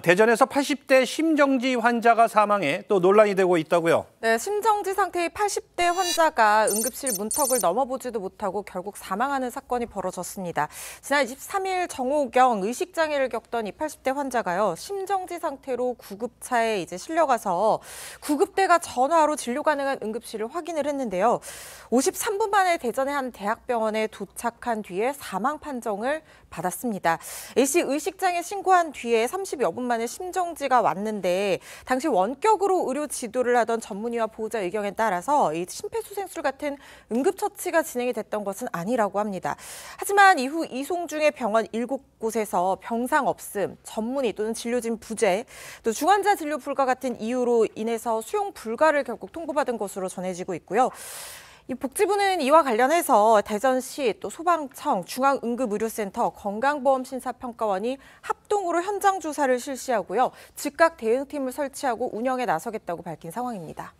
대전에서 80대 심정지 환자가 사망해 또 논란이 되고 있다고요. 네, 심정지 상태의 80대 환자가 응급실 문턱을 넘어보지도 못하고 결국 사망하는 사건이 벌어졌습니다. 지난 23일 정호경 의식장애를 겪던 이 80대 환자가요. 심정지 상태로 구급차에 이제 실려가서 구급대가 전화로 진료 가능한 응급실을 확인을 했는데요. 53분 만에 대전의 한 대학병원에 도착한 뒤에 사망 판정을 받았습니다. A씨 의식장애 신고한 뒤에 30여 분 만에 심정지가 왔는데 당시 원격으로 의료 지도를 하던 전문의와 보호자 의견에 따라서 이 심폐소생술 같은 응급처치가 진행이 됐던 것은 아니라고 합니다. 하지만 이후 이송중에 병원 7곳에서 병상 없음, 전문의 또는 진료진 부재, 또 중환자 진료 불가 같은 이유로 인해서 수용 불가를 결국 통보받은 것으로 전해지고 있고요. 이 복지부는 이와 관련해서 대전시 또 소방청 중앙응급의료센터 건강보험심사평가원이 합동으로 현장 조사를 실시하고요. 즉각 대응팀을 설치하고 운영에 나서겠다고 밝힌 상황입니다.